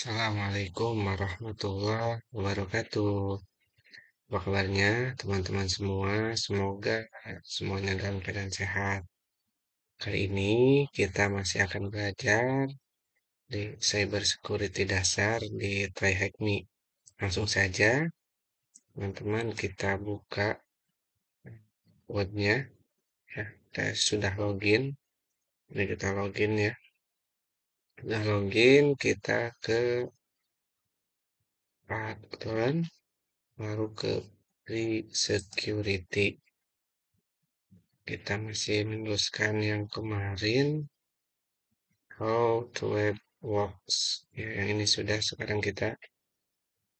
Assalamualaikum warahmatullahi wabarakatuh. Apa kabarnya teman-teman semua? Semoga semuanya dalam keadaan sehat. Kali ini kita masih akan belajar di cyber security dasar di TryHackMe. Langsung saja, teman-teman kita buka wordnya Ya, kita sudah login. Ini kita login ya. Nah, login kita ke aturan baru ke free security. Kita masih meneruskan yang kemarin how to web works. Ya, yang ini sudah sekarang kita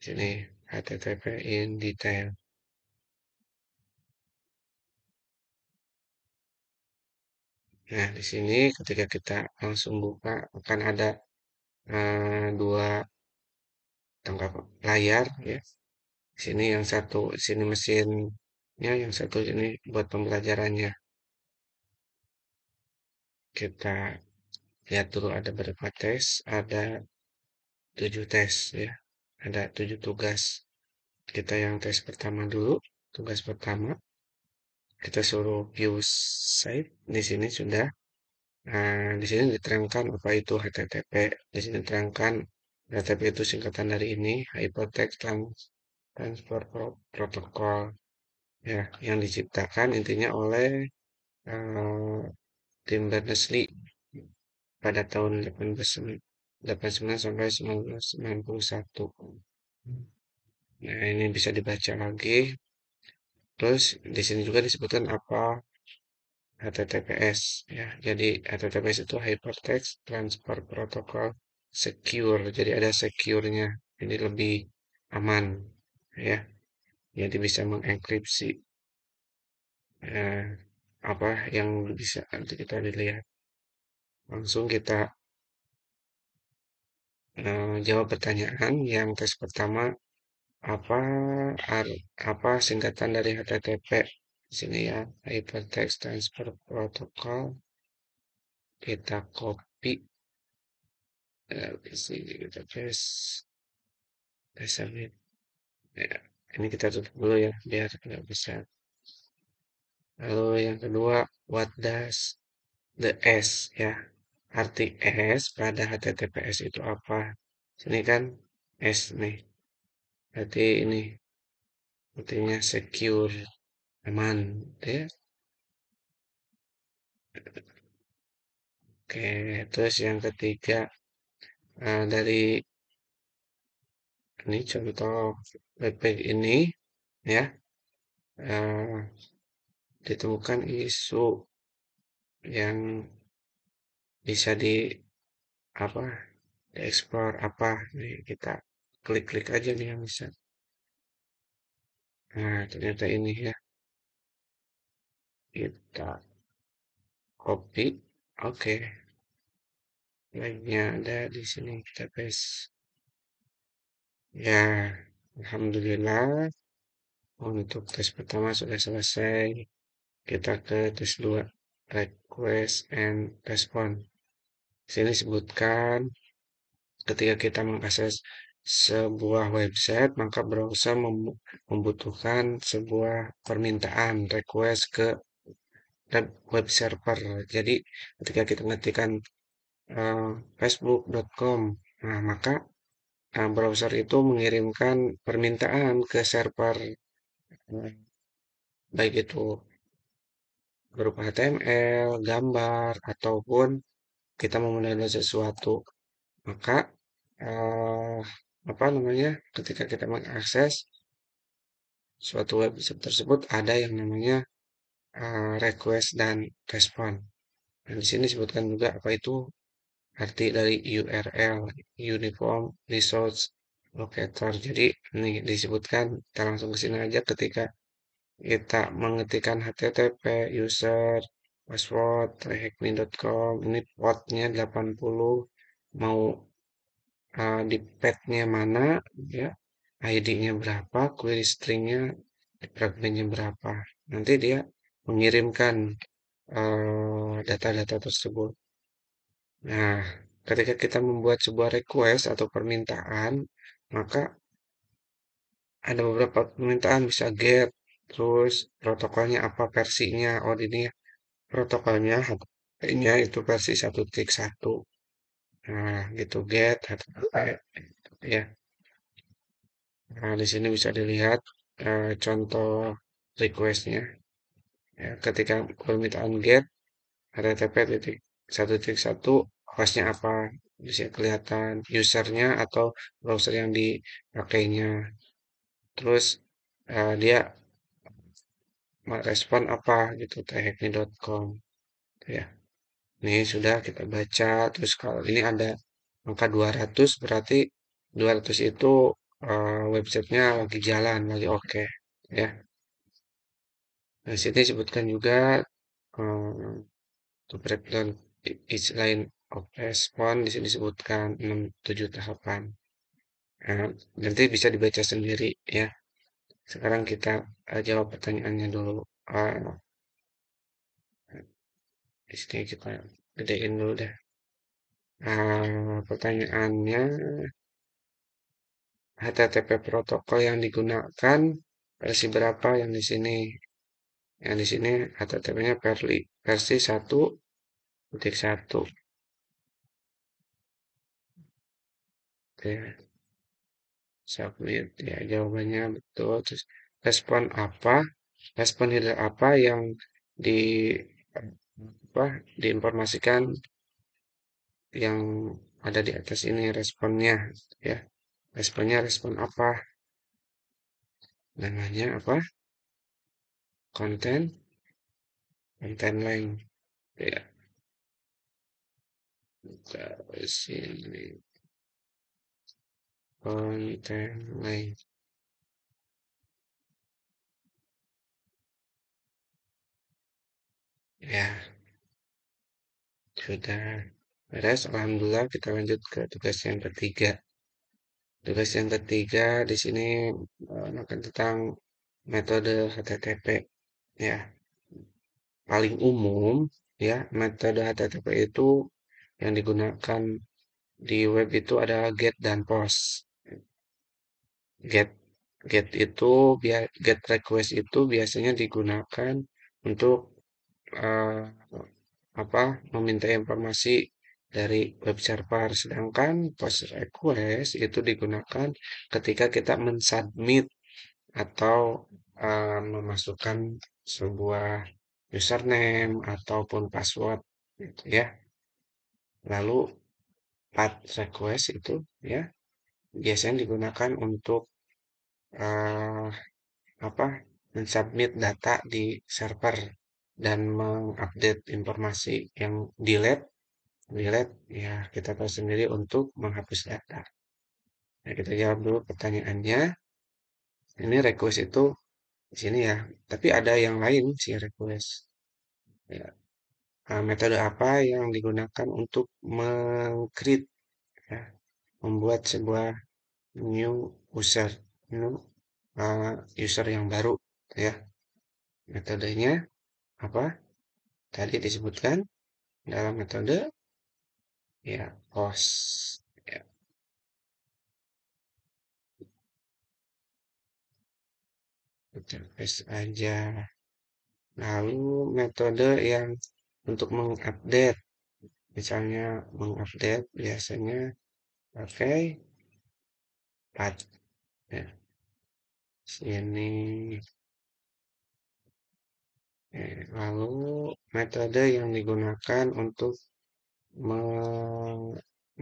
sini http in detail. Nah, di sini ketika kita langsung buka akan ada eh, dua tangkap layar ya. Di sini yang satu di sini mesinnya, yang satu ini buat pembelajarannya. Kita lihat dulu ada berapa tes, ada tujuh tes ya. Ada tujuh tugas. Kita yang tes pertama dulu, tugas pertama kita suruh view site di sini sudah nah di sini diterangkan apa itu HTTP di sini diterangkan HTTP itu singkatan dari ini Hypertext Transfer Protocol ya yang diciptakan intinya oleh uh, tim Berners-Lee pada tahun 1889 sampai 1991. Nah, ini bisa dibaca lagi terus di sini juga disebutkan apa HTTPS ya jadi HTTPS itu Hypertext Transfer Protocol Secure jadi ada secure-nya Ini lebih aman ya jadi bisa mengenkripsi eh, apa yang bisa nanti kita lihat. langsung kita eh, jawab pertanyaan yang tes pertama apa apa singkatan dari HTTP di sini ya hypertext transfer protocol kita copy ya, di sini kita paste kita submit ya, ini kita tutup dulu ya biar tidak bisa lalu yang kedua what does the S ya arti S pada HTTPS itu apa sini kan S nih berarti ini artinya secure aman ya oke terus yang ketiga uh, dari ini contoh backpack ini ya uh, ditemukan isu yang bisa di apa di explore apa nih kita klik-klik aja nih yang bisa nah ternyata ini ya kita copy oke okay. Lainnya ada di sini kita paste ya alhamdulillah untuk tes pertama sudah selesai kita ke tes 2 request and Di sini sebutkan ketika kita mengakses sebuah website, maka browser membutuhkan sebuah permintaan request ke web server. Jadi ketika kita mengetikkan uh, eh, facebook.com, nah maka uh, browser itu mengirimkan permintaan ke server eh, baik itu berupa HTML, gambar ataupun kita mau sesuatu. Maka uh, apa namanya ketika kita mengakses suatu web tersebut ada yang namanya uh, request dan respon. Dan di sini disebutkan juga apa itu arti dari URL uniform resource locator. Jadi ini disebutkan kita langsung ke sini aja ketika kita mengetikkan http user password trehacme.com ini portnya 80 mau uh, di petnya mana ya ID-nya berapa query stringnya di berapa nanti dia mengirimkan eh, data-data uh, tersebut nah ketika kita membuat sebuah request atau permintaan maka ada beberapa permintaan bisa get terus protokolnya apa versinya oh ini protokolnya ini itu versi nah gitu get ah. eh, ya nah di sini bisa dilihat uh, contoh requestnya ya ketika permintaan get http titik satu titik satu hostnya apa bisa kelihatan usernya atau browser yang dipakainya terus uh, dia merespon apa gitu tehekni.com ya ini sudah kita baca terus kalau ini ada angka 200 berarti 200 itu uh, websitenya lagi jalan lagi oke okay, ya nah sini sebutkan juga um, breakdown each line of response di sini disebutkan 67 tahapan nah, nanti bisa dibaca sendiri ya sekarang kita uh, jawab pertanyaannya dulu uh, di sini kita gedein dulu deh nah, pertanyaannya HTTP protokol yang digunakan versi berapa yang di sini yang di sini HTTP-nya versi satu titik satu oke submit ya jawabannya betul terus respon apa respon header apa yang di apa diinformasikan yang ada di atas ini responnya ya responnya respon apa namanya apa konten konten lain ya buka sini konten lain ya sudah beres alhamdulillah kita lanjut ke tugas yang ketiga tugas yang ketiga di sini akan tentang metode HTTP ya paling umum ya metode HTTP itu yang digunakan di web itu ada get dan post get get itu get request itu biasanya digunakan untuk uh, apa meminta informasi dari web server sedangkan post request itu digunakan ketika kita mensubmit atau uh, memasukkan sebuah username ataupun password gitu ya lalu path request itu ya biasanya digunakan untuk uh, apa mensubmit data di server dan mengupdate informasi yang delete delete ya kita tahu sendiri untuk menghapus data nah, kita jawab dulu pertanyaannya ini request itu di sini ya tapi ada yang lain sih request ya. nah, metode apa yang digunakan untuk mengcreate ya, membuat sebuah new user new uh, user yang baru ya metodenya apa tadi disebutkan dalam metode ya cost ya. kita aja lalu metode yang untuk mengupdate misalnya mengupdate biasanya pakai okay. pad ya. sini Lalu metode yang digunakan untuk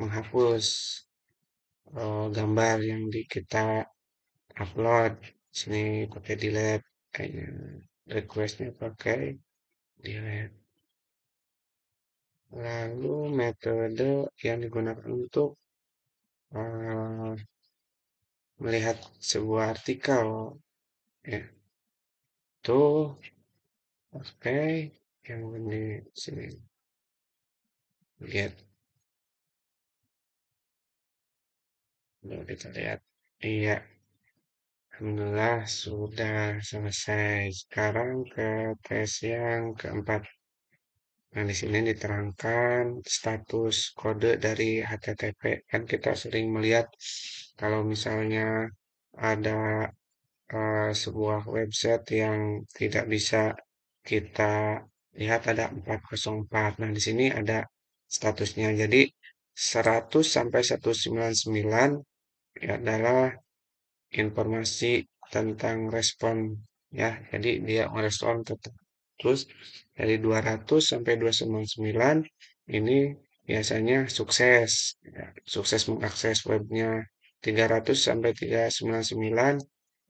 menghapus uh, gambar yang di kita upload sini pakai delete kayaknya requestnya pakai delete lalu metode yang digunakan untuk uh, melihat sebuah artikel ya itu Oke, yang ini sini. Lihat, get Lalu kita lihat iya Alhamdulillah sudah selesai sekarang ke tes yang keempat nah di sini diterangkan status kode dari HTTP kan kita sering melihat kalau misalnya ada uh, sebuah website yang tidak bisa kita lihat ada 404. Nah, di sini ada statusnya. Jadi 100 sampai 199 ya, adalah informasi tentang respon ya. Jadi dia merespon terus dari 200 sampai 299 ini biasanya sukses ya, sukses mengakses webnya 300 sampai 399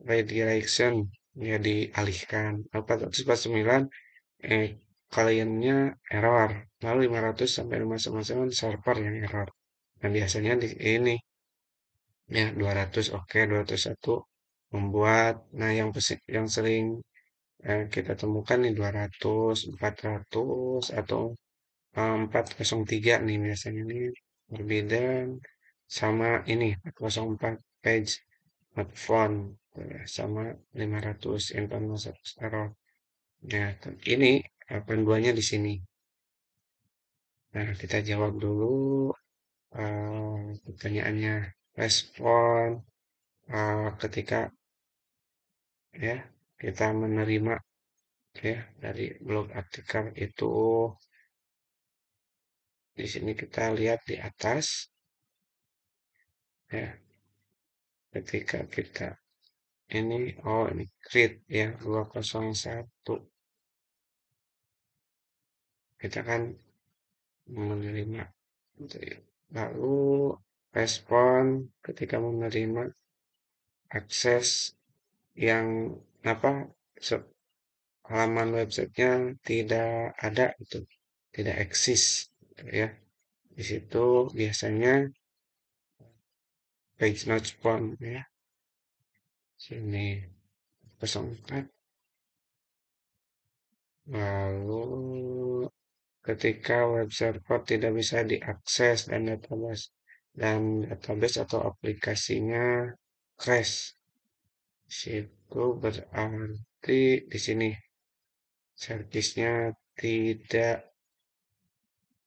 redirection ya dialihkan lalu 449 eh kliennya error lalu 500 sampai 599 server yang error nah biasanya di ini ya 200 oke okay, 201 membuat nah yang yang sering eh, kita temukan nih 200 400 atau eh, 403 nih biasanya ini berbeda sama ini 404 page not font Nah, sama 500 internal satu error. Nah, ini eh, penduanya di sini. Nah, kita jawab dulu uh, pertanyaannya respon uh, ketika ya kita menerima ya dari blog artikel itu di sini kita lihat di atas ya ketika kita ini oh ini create ya 201 kita kan menerima lalu respon ketika menerima akses yang apa halaman websitenya tidak ada itu tidak eksis gitu ya di situ biasanya page not spawn ya sini pesongkat lalu eh. ketika web server tidak bisa diakses dan database dan database atau aplikasinya crash situ berarti di sini servisnya tidak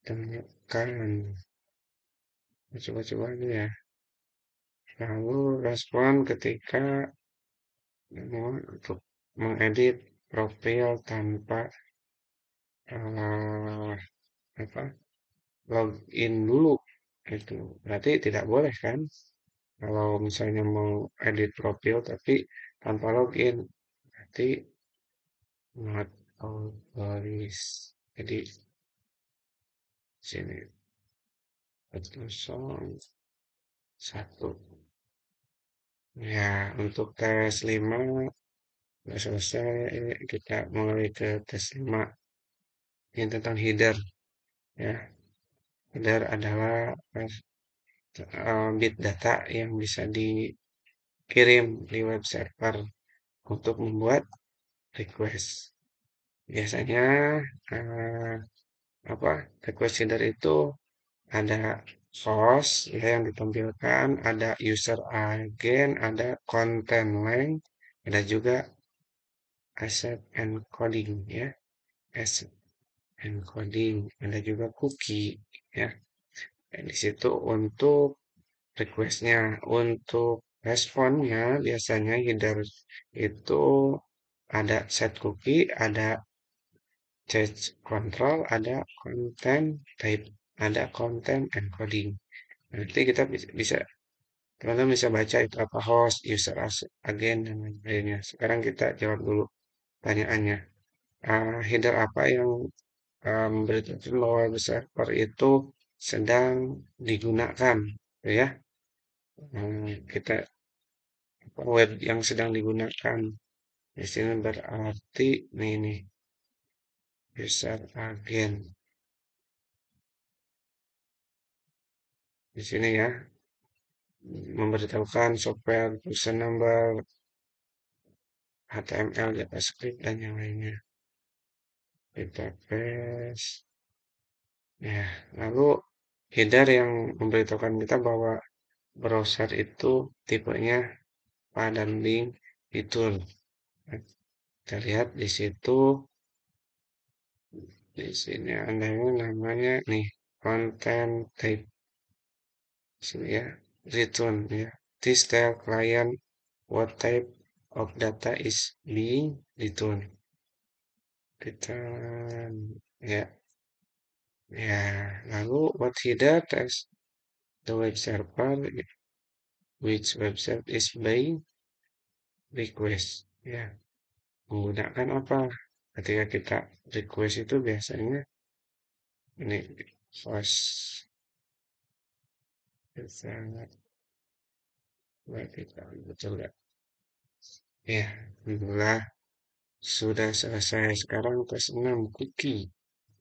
ditemukan coba-coba ya lalu respon ketika untuk mengedit profil tanpa uh, apa login dulu itu berarti tidak boleh kan kalau misalnya mau edit profil tapi tanpa login berarti not authorized jadi sini satu song satu Ya, untuk tes 5 sudah selesai. Kita mulai ke tes 5. yang tentang header. Ya. Header adalah eh, eh, bit data yang bisa dikirim di web server untuk membuat request. Biasanya eh, apa request header itu ada source ya yang ditampilkan, ada user agent, ada content length, ada juga asset encoding ya. Asset encoding, ada juga cookie ya. Dan nah, di situ untuk requestnya, untuk responnya biasanya header itu ada set cookie, ada change control, ada content type ada konten encoding. Nanti kita bisa teman-teman bisa baca itu apa host, user agent dan lain lainnya Sekarang kita jawab dulu pertanyaannya. Uh, header apa yang uh, um, bahwa server itu sedang digunakan, ya? Um, kita web yang sedang digunakan di sini berarti ini ini user agent di sini ya memberitahukan software person number HTML JavaScript dan yang lainnya database ya lalu header yang memberitahukan kita bahwa browser itu tipenya pada link itu terlihat di situ di sini ada namanya nih content type sini ya return ya this tell client what type of data is being returned return ya ya lalu what header is the web server which website is being request ya menggunakan apa ketika kita request itu biasanya ini first sangat baik betul ya ya alhamdulillah sudah selesai sekarang ke 6 cookie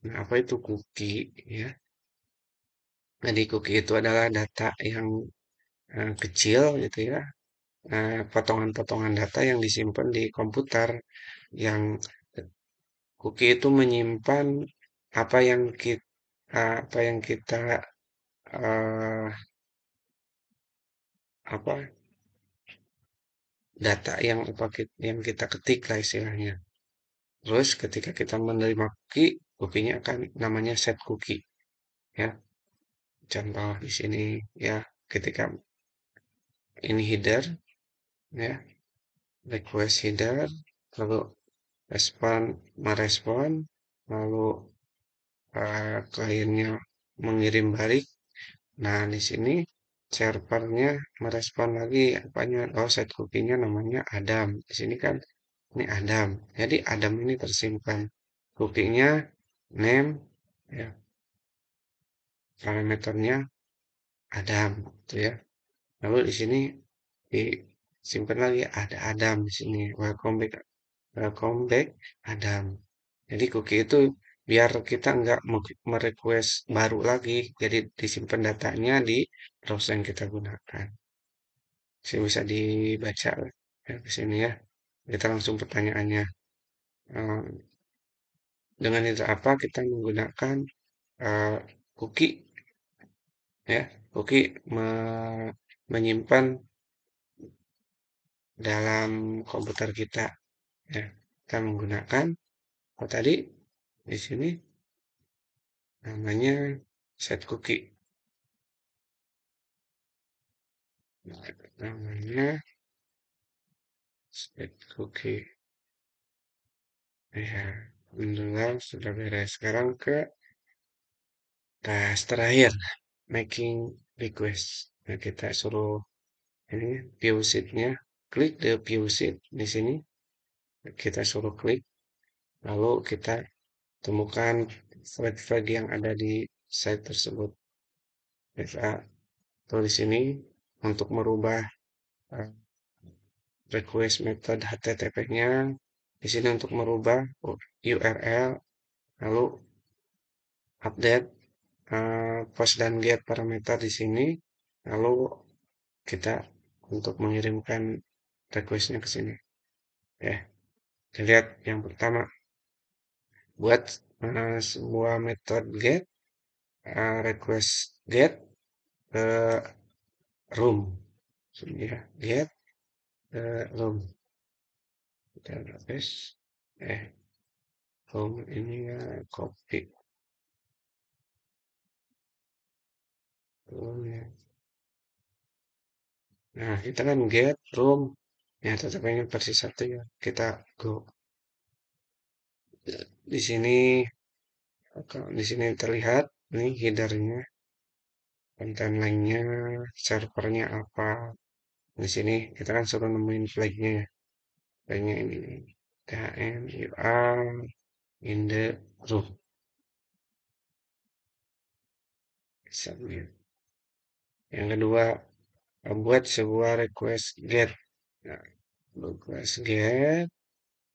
nah apa itu cookie ya jadi cookie itu adalah data yang uh, kecil gitu ya eh, potongan-potongan uh, data yang disimpan di komputer yang cookie itu menyimpan apa yang kita apa yang kita uh, apa data yang apa yang kita ketik lah istilahnya terus ketika kita menerima cookie cookie-nya akan namanya set cookie ya contoh di sini ya ketika ini header ya request header lalu respon merespon lalu uh, kliennya mengirim balik nah di sini servernya merespon lagi apanya oh set kuki-nya namanya Adam di sini kan ini Adam jadi Adam ini tersimpan kuki-nya name ya parameternya Adam gitu ya lalu di sini disimpan lagi ada Adam di sini welcome back welcome back Adam jadi cookie itu biar kita nggak merequest baru lagi jadi disimpan datanya di browser yang kita gunakan sih bisa dibaca ya, di sini ya kita langsung pertanyaannya eh, dengan itu apa kita menggunakan eh, cookie ya cookie menyimpan dalam komputer kita ya kita menggunakan oh tadi di sini namanya set cookie nah, namanya set cookie ya mendengar sudah beres sekarang ke tas terakhir making request nah, kita suruh ini view sheetnya klik the view sheet di sini kita suruh klik lalu kita temukan flag flag yang ada di site tersebut. FA tulis ini untuk merubah eh, request method HTTP-nya di sini untuk merubah URL lalu update uh, post dan get parameter di sini lalu kita untuk mengirimkan requestnya ke sini ya lihat yang pertama buat uh, eh, sebuah method get uh, eh, request get ke uh, room so, yeah, get ke uh, room kita request eh room ini ya copy room ya nah kita kan get room ya tetap ingin versi satu ya kita go di sini di sini terlihat ini headernya konten lainnya servernya apa di sini kita kan suruh nemuin flagnya ya flagnya ini nih KM in the room yang kedua buat sebuah request get nah, request get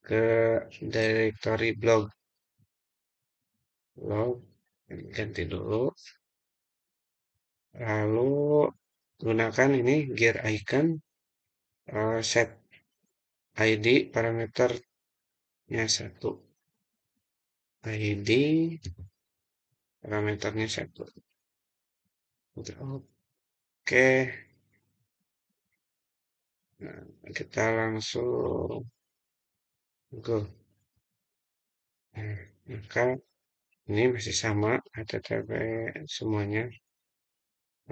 ke directory blog blog ganti dulu lalu gunakan ini gear icon uh, set ID parameternya satu ID parameternya satu oke okay. nah, kita langsung betul maka hmm, hmm, ini masih sama HTTP semuanya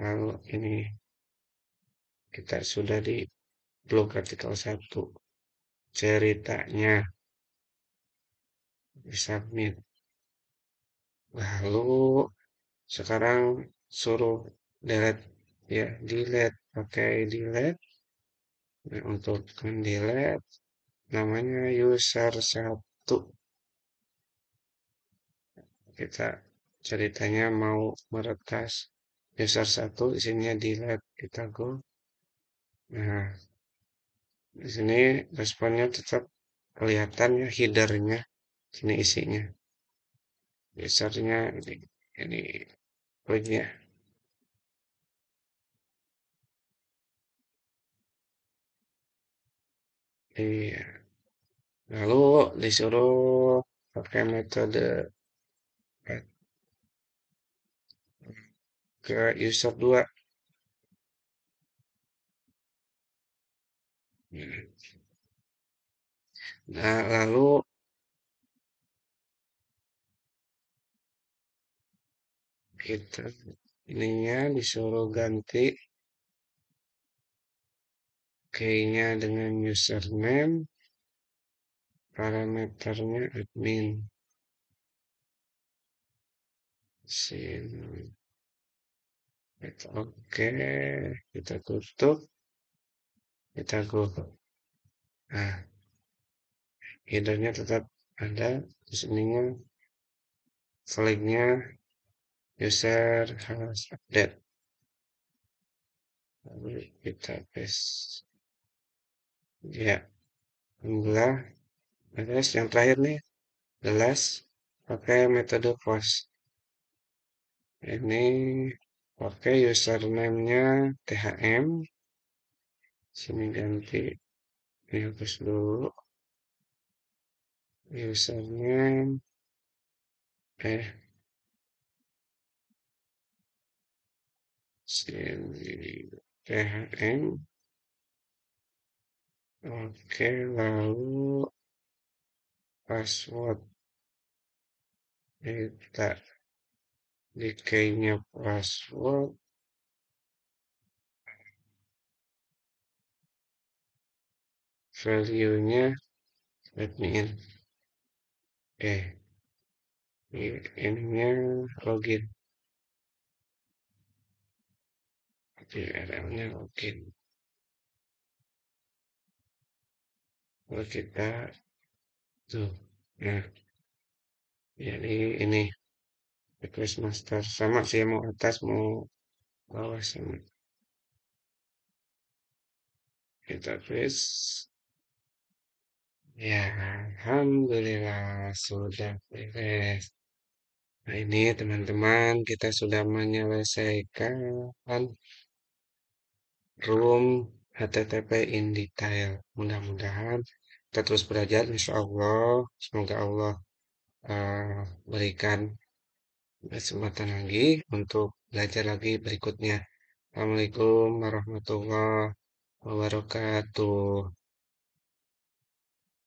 lalu ini kita sudah di blog artikel 1 ceritanya submit lalu sekarang suruh delete ya delete pakai delete nah, untuk delete namanya user satu kita ceritanya mau meretas user satu isinya di lab kita go nah di sini responnya tetap kelihatan ya headernya sini isinya besarnya ini ini linknya Iya lalu disuruh pakai metode ke user 2 nah lalu kita ininya disuruh ganti key-nya dengan username parameternya admin sini oke kita tutup kita go nah headernya tetap ada listeningnya flagnya user harus update lalu kita paste ya alhamdulillah Nah yang terakhir nih, the last, pakai metode post. Ini pakai username-nya THM. Sini ganti, ini hapus dulu. Username, eh, sini THM. Oke, lalu password kita, di kayaknya password value-nya let me in eh ininya login URL-nya login lalu kita Tuh. Nah, ya, Jadi ini request master sama sih mau atas mau bawah sama. Kita press. Ya, alhamdulillah sudah beres. Nah, ini teman-teman kita sudah menyelesaikan room HTTP in detail. Mudah-mudahan kita terus belajar insya Allah semoga Allah uh, berikan kesempatan lagi untuk belajar lagi berikutnya Assalamualaikum warahmatullahi wabarakatuh